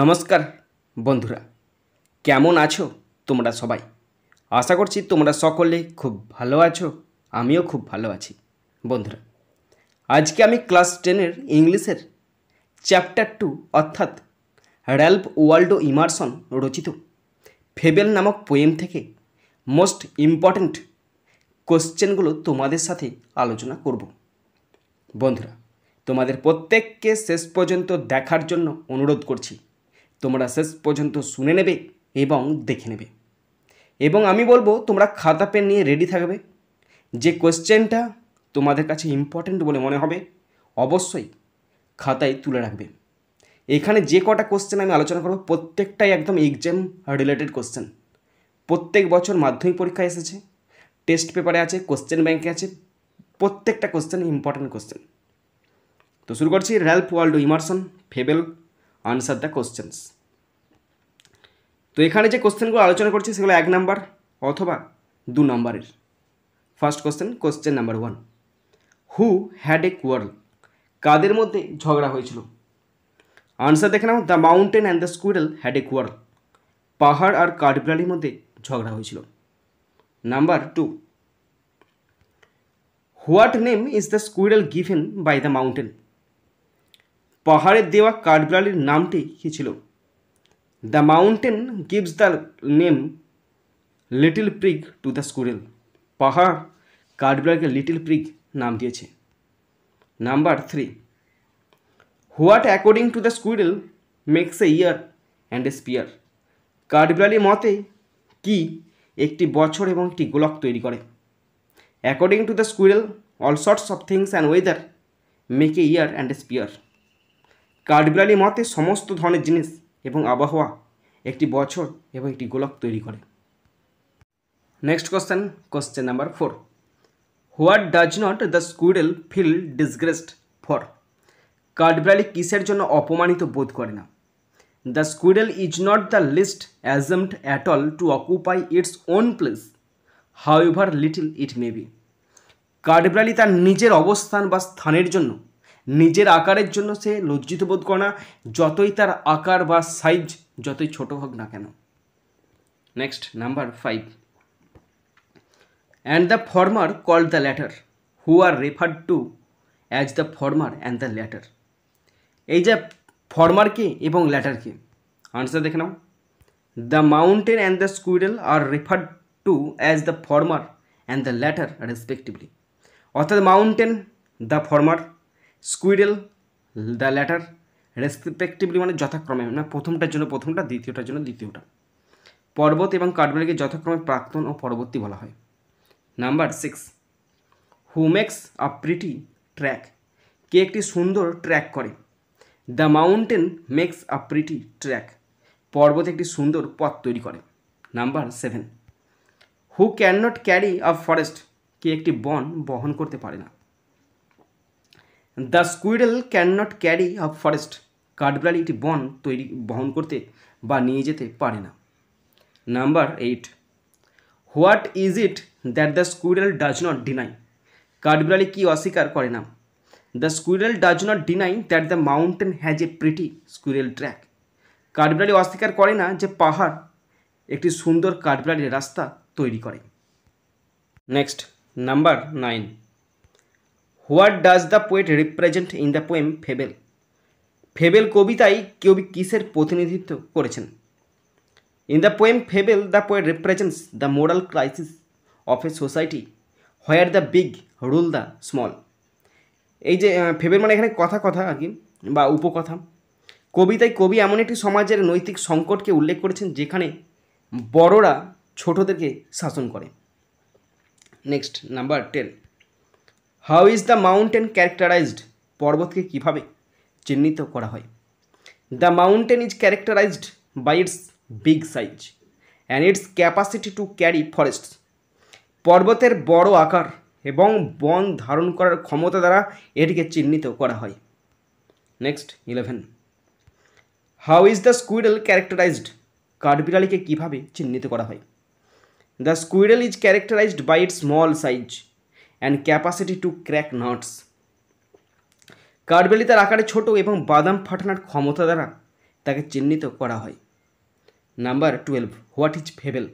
নমস্কার বন্ধুরা কেমন আছো তোমরা সবাই আশা করছি তোমরা সকলে খুব ভালো আছো আমিও খুব ভালো আছি বন্ধুরা আজকে আমি ক্লাস টেনের ইংলিশের চ্যাপ্টার টু অর্থাৎ র্যাল্প ওয়ার্ল্ডো ইমার্সন রচিত ফেবেল নামক পোয়েম থেকে মোস্ট ইম্পর্ট্যান্ট কোশ্চেনগুলো তোমাদের সাথে আলোচনা করব বন্ধুরা তোমাদের প্রত্যেককে শেষ পর্যন্ত দেখার জন্য অনুরোধ করছি তোমরা শেষ পর্যন্ত শুনে নেবে এবং দেখে নেবে এবং আমি বলবো তোমরা খাতা পেন নিয়ে রেডি থাকবে যে কোয়েশ্চেনটা তোমাদের কাছে ইম্পর্ট্যান্ট বলে মনে হবে অবশ্যই খাতায় তুলে রাখবে এখানে যে কটা কোশ্চেন আমি আলোচনা করব প্রত্যেকটাই একদম এক্সাম রিলেটেড কোশ্চেন প্রত্যেক বছর মাধ্যমিক পরীক্ষায় এসেছে টেস্ট পেপারে আছে কোশ্চেন ব্যাংকে আছে প্রত্যেকটা কোশ্চেন ইম্পর্ট্যান্ট কোশ্চেন তো শুরু করছি Ralph Waldo Emerson fable answer the questions তো এখানে যে কোশ্চেনগুলো আলোচনা করছি সেগুলো এক নাম্বার অথবা দু নম্বরের first question question number one who had a quarrel কাদের মধ্যে ঝগড়া হয়েছিল আনসার দেখে নাও the mountain and the squirrel had a quarrel পাহাড় আর কাঠবিড়ালির মধ্যে ঝগড়া হয়েছিল number two what name is the squirrel given by the mountain পাহাড়ের দেওয়া কাঠবিড়ালির নামটি কী ছিল the mountain gives the name little prig to the squirrel পাহাড় কাঠবিড়ালকে লিটিল প্রিগ নাম দিয়েছে number three what according to the squirrel makes a year and a sphere কাঠবিড়ালির মতে কি একটি বছর এবং একটি গোলক তৈরি করে according to the squirrel all sorts of things and weather make a year and a sphere কাঠবিড়ালি মতে সমস্ত ধরনের জিনিস এবং আবহাওয়া একটি বছর এবং একটি গোলক তৈরি করে next question question number four what does not the squirrel feel disgraced for কাঠবিড়ালি কিসের জন্য অপমানিত বোধ করে না the squirrel is not the least ashamed at all to occupy its own place however little it may be কাঠবিড়ালি তার নিজের অবস্থান বা স্থানের জন্য নিজের আকারের জন্য সে লজ্জিত বোধ করে না যতই তার আকার বা সাইজ যতই ছোট হোক না কেন next number five and the former call the latter who are referred to as the former and the latter এই যে ফর্মারকে এবং ল্যাটারকে আনসার দেখে নাও the mountain and the squirrel are referred to as the former and the latter respectively অর্থাৎ mountain the former squirrel the latter respectively মানে যথাক্রমে মানে প্রথমটার জন্য প্রথমটা দ্বিতীয়টার জন্য দ্বিতীয়টা পর্বত এবং কাঠবেড়িকে যথাক্রমে প্রাক্তন ও পরবর্তী বলা হয় number six who makes a pretty track কে একটি সুন্দর ট্র্যাক করে the mountain makes a pretty track পর্বত একটি সুন্দর পথ তৈরি করে number seven who can not carry a forest কে একটি বন বহন করতে পারে না the squirrel can not carry up forest কাঠবিড়ালি একটি বন তৈরি বহন করতে বা নিয়ে যেতে পারে না number eight what is it that the squirrel does not deny কাঠবিড়ালি কি অস্বীকার করে না the squirrel does not deny that the mountain has a pretty squirrel track কাঠবিড়ালি অস্বীকার করে না যে পাহাড় একটি সুন্দর কাঠবিড়ালির রাস্তা তৈরি করে next number nine what does the poet represent in the poem fable fable কবিতায় কবি কিসের প্রতিনিধিত্ব করেছেন in the poem fable the poet represents the moral crisis of a society where the big rule the small এই যে fable মানে এখানে কথা কথা আর কি বা উপকথা কবিতায় কবি এমন একটি সমাজের নৈতিক সংকটকে উল্লেখ করেছেন যেখানে বড়রা ছোটদেরকে শাসন করে next number ten how is the mountain characterized পর্বতকে কীভাবে চিহ্নিত করা হয় the mountain is characterized by its big size and its capacity to carry forest পর্বতের বড় আকার এবং বন ধারণ করার ক্ষমতা দ্বারা এটিকে চিহ্নিত করা হয় next eleven how is the squirrel characterized কাঠবিড়ালিকে কীভাবে চিহ্নিত করা হয় the squirrel is characterized by its small size and capacity to crack nuts কাঠবেলি তার আকারে ছোট এবং বাদাম ফাটানোর ক্ষমতা দ্বারা তাকে চিহ্নিত করা হয় number twelve what is fable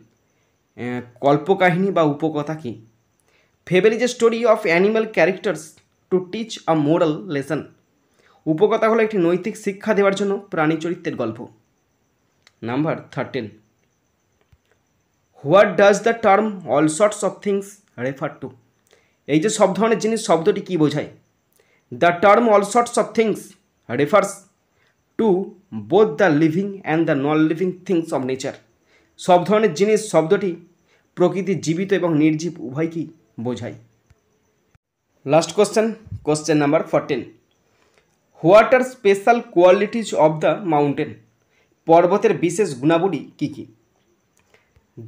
কল্পকাহিনী বা উপকথা কী fable is a story of animal characters to teach a moral lesson উপকথা হলো একটি নৈতিক শিক্ষা দেওয়ার জন্য প্রাণী চরিত্রের গল্প number thirteen what does the term all sorts of things refer to এই যে সব ধরনের জিনিস শব্দটি কী বোঝায় the term all sorts of things refers to both the living and the non living things of nature সব ধরনের জিনিস শব্দটি প্রকৃতি জীবিত এবং নির্জীব উভয়কেই বোঝায় last question question number fourteen what are special qualities of the mountain পর্বতের বিশেষ গুণাবলী কী কী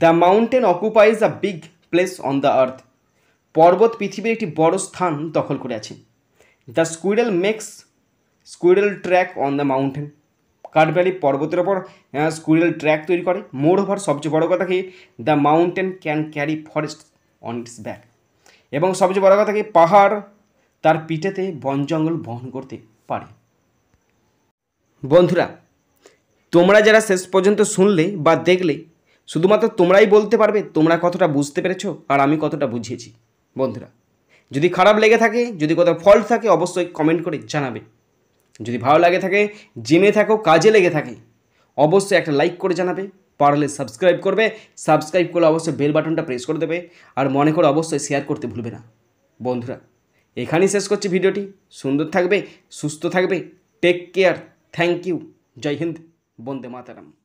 the mountain occupies a big place on the earth পর্বত পৃথিবীর একটি বড় স্থান দখল করে আছে the squirrel makes squirrel track on the mountain কাঠভ্যালি পর্বতের ওপর স্কুইরেল ট্র্যাক তৈরি করে মোর ওভার সবচেয়ে বড় কথা কি the mountain can carry forest on its back এবং সবচেয়ে বড় কথা কি পাহাড় তার পিঠেতে বন জঙ্গল বহন করতে পারে বন্ধুরা তোমরা যারা শেষ পর্যন্ত শুনলে বা দেখলে শুধুমাত্র তোমরাই বলতে পারবে তোমরা কতটা বুঝতে পেরেছো আর আমি কতটা বুঝিয়েছি বন্ধুরা যদি খারাপ লেগে থাকে যদি কোথাও ফল্ট থাকে অবশ্যই কমেন্ট করে জানাবে যদি ভালো লাগে থাকে জেনে থাকো কাজে লেগে থাকে অবশ্যই একটা লাইক করে জানাবে পারলে সাবস্ক্রাইব করবে সাবস্ক্রাইব করলে অবশ্যই বেল বাটনটা প্রেস করে দেবে আর মনে করে অবশ্যই শেয়ার করতে ভুলবে না বন্ধুরা এখানেই শেষ করছি ভিডিওটি সুন্দর থাকবে সুস্থ থাকবে টেক কেয়ার থ্যাংক ইউ জয় হিন্দ বন্দে মাতারাম